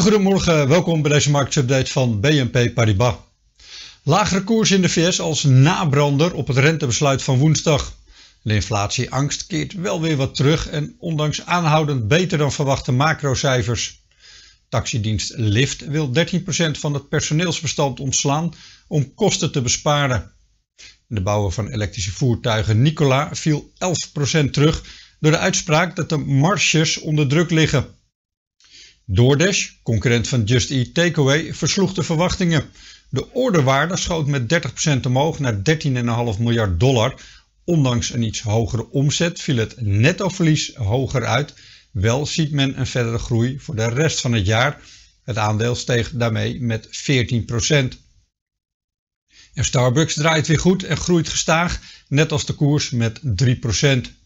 goedemorgen, welkom bij deze marktupdate van BNP Paribas. Lagere koers in de VS als nabrander op het rentebesluit van woensdag. De inflatieangst keert wel weer wat terug en ondanks aanhoudend beter dan verwachte macrocijfers. Taxidienst Lyft wil 13% van het personeelsbestand ontslaan om kosten te besparen. De bouwer van elektrische voertuigen Nikola viel 11% terug door de uitspraak dat de marges onder druk liggen. DoorDash, concurrent van Just Eat Takeaway, versloeg de verwachtingen. De orderwaarde schoot met 30% omhoog naar 13,5 miljard dollar. Ondanks een iets hogere omzet viel het nettoverlies hoger uit. Wel ziet men een verdere groei voor de rest van het jaar. Het aandeel steeg daarmee met 14%. En Starbucks draait weer goed en groeit gestaag, net als de koers met 3%.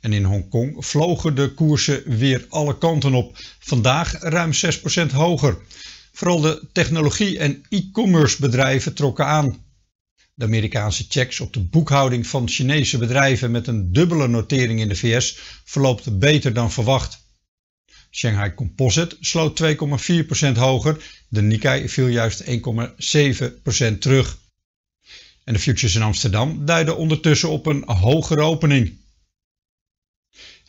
En in Hongkong vlogen de koersen weer alle kanten op. Vandaag ruim 6% hoger. Vooral de technologie- en e-commerce bedrijven trokken aan. De Amerikaanse checks op de boekhouding van Chinese bedrijven met een dubbele notering in de VS verloopt beter dan verwacht. Shanghai Composite sloot 2,4% hoger, de Nikkei viel juist 1,7% terug. En de futures in Amsterdam duiden ondertussen op een hogere opening.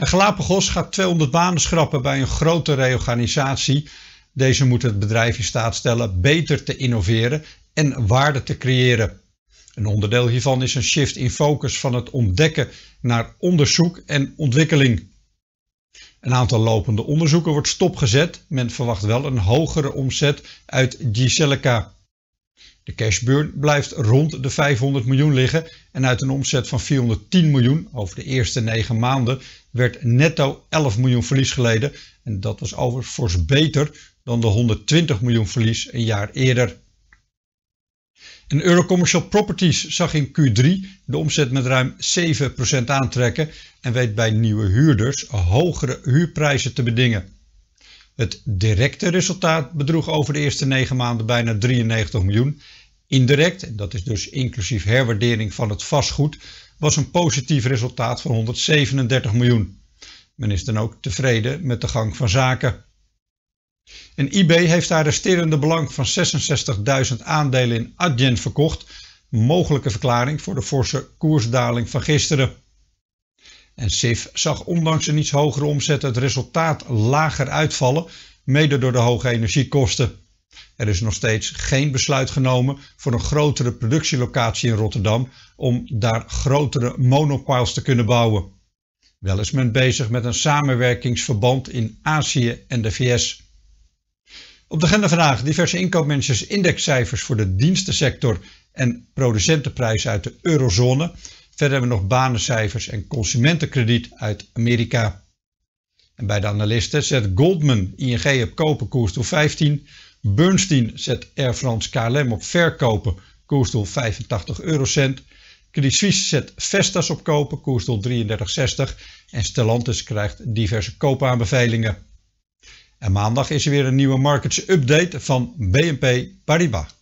Een Galapagos gaat 200 banen schrappen bij een grote reorganisatie. Deze moet het bedrijf in staat stellen beter te innoveren en waarde te creëren. Een onderdeel hiervan is een shift in focus van het ontdekken naar onderzoek en ontwikkeling. Een aantal lopende onderzoeken wordt stopgezet. Men verwacht wel een hogere omzet uit Giselica. De cashburn blijft rond de 500 miljoen liggen en uit een omzet van 410 miljoen over de eerste 9 maanden werd netto 11 miljoen verlies geleden. En dat was overigens beter dan de 120 miljoen verlies een jaar eerder. En Eurocommercial Properties zag in Q3 de omzet met ruim 7% aantrekken en weet bij nieuwe huurders hogere huurprijzen te bedingen. Het directe resultaat bedroeg over de eerste negen maanden bijna 93 miljoen. Indirect, dat is dus inclusief herwaardering van het vastgoed, was een positief resultaat van 137 miljoen. Men is dan ook tevreden met de gang van zaken. En IB heeft haar resterende belang van 66.000 aandelen in Adyen verkocht. Mogelijke verklaring voor de forse koersdaling van gisteren. En SIF zag ondanks een iets hogere omzet het resultaat lager uitvallen, mede door de hoge energiekosten. Er is nog steeds geen besluit genomen voor een grotere productielocatie in Rotterdam om daar grotere monopiles te kunnen bouwen. Wel is men bezig met een samenwerkingsverband in Azië en de VS. Op de agenda vandaag diverse inkoopmanagers indexcijfers voor de dienstensector en producentenprijzen uit de eurozone. Verder hebben we nog banencijfers en consumentenkrediet uit Amerika. En bij de analisten zet Goldman ING op kopen koers 15. Bernstein zet Air France KLM op verkopen koers 85 eurocent. Credit Suisse zet Vestas op kopen koers tot 33,60. En Stellantis krijgt diverse koopaanbevelingen. En maandag is er weer een nieuwe markets update van BNP Paribas.